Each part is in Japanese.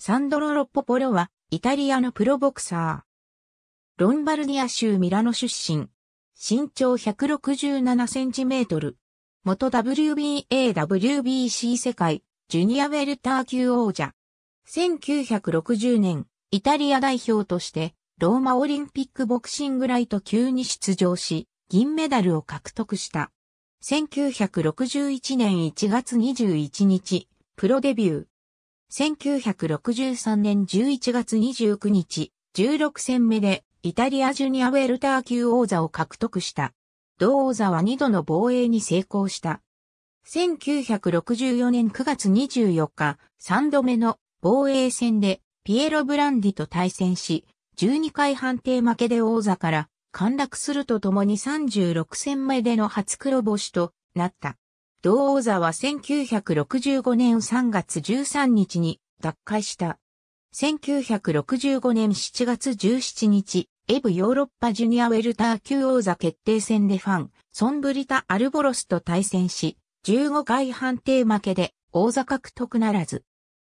サンドロ・ロッポポロは、イタリアのプロボクサー。ロンバルディア州ミラノ出身。身長167センチメートル。元 WBA、WBC 世界、ジュニアウェルター級王者。1960年、イタリア代表として、ローマオリンピックボクシングライト級に出場し、銀メダルを獲得した。1961年1月21日、プロデビュー。1963年11月29日、16戦目でイタリアジュニアウェルター級王座を獲得した。同王座は2度の防衛に成功した。1964年9月24日、3度目の防衛戦でピエロ・ブランディと対戦し、12回判定負けで王座から陥落するとともに36戦目での初黒星となった。同王座は1965年3月13日に脱会した。1965年7月17日、エブヨーロッパジュニアウェルター級王座決定戦でファン、ソンブリタ・アルボロスと対戦し、15回判定負けで王座獲得ならず。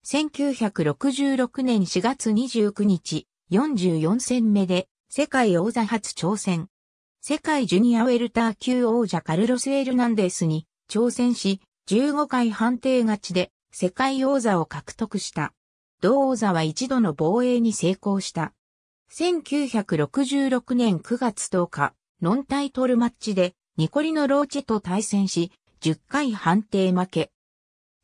1966年4月29日、44戦目で世界王座初挑戦。世界ジュニアウェルター級王者カルロス・エルナンデスに挑戦し、15回判定勝ちで世界王座を獲得した。同王座は一度の防衛に成功した。1966年9月10日、ノンタイトルマッチでニコリのローチェと対戦し、10回判定負け。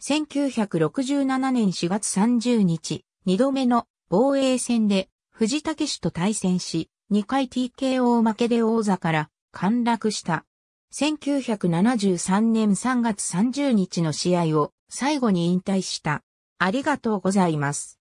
1967年4月30日、2度目の防衛戦で藤武氏と対戦し、2回 TKO 負けで王座から陥落した。1973年3月30日の試合を最後に引退した。ありがとうございます。